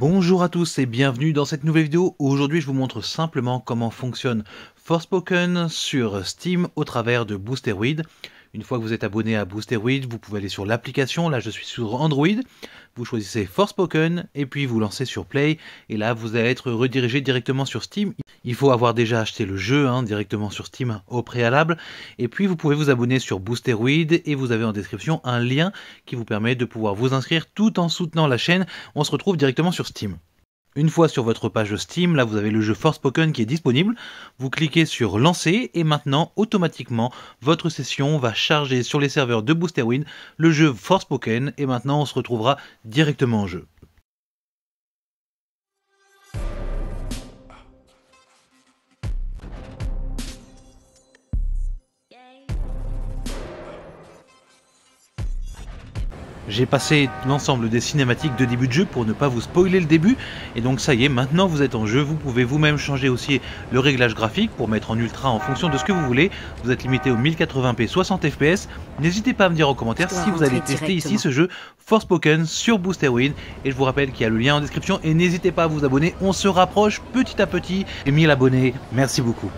Bonjour à tous et bienvenue dans cette nouvelle vidéo. Aujourd'hui, je vous montre simplement comment fonctionne Forspoken sur Steam au travers de Boosteroid. Une fois que vous êtes abonné à Boosteroid, vous pouvez aller sur l'application. Là, je suis sur Android. Vous choisissez Spoken et puis vous lancez sur Play. Et là, vous allez être redirigé directement sur Steam. Il faut avoir déjà acheté le jeu hein, directement sur Steam au préalable. Et puis, vous pouvez vous abonner sur Boosteroid et vous avez en description un lien qui vous permet de pouvoir vous inscrire tout en soutenant la chaîne. On se retrouve directement sur Steam. Une fois sur votre page Steam, là vous avez le jeu Forspoken qui est disponible. Vous cliquez sur lancer et maintenant automatiquement votre session va charger sur les serveurs de Boosterwin le jeu Forspoken et maintenant on se retrouvera directement en jeu. J'ai passé l'ensemble des cinématiques de début de jeu pour ne pas vous spoiler le début, et donc ça y est, maintenant vous êtes en jeu, vous pouvez vous-même changer aussi le réglage graphique pour mettre en ultra en fonction de ce que vous voulez, vous êtes limité au 1080p 60 fps, n'hésitez pas à me dire en commentaire si vous allez tester ici ce jeu Spoken sur Boost Win. et je vous rappelle qu'il y a le lien en description, et n'hésitez pas à vous abonner, on se rapproche petit à petit, et 1000 abonnés, merci beaucoup.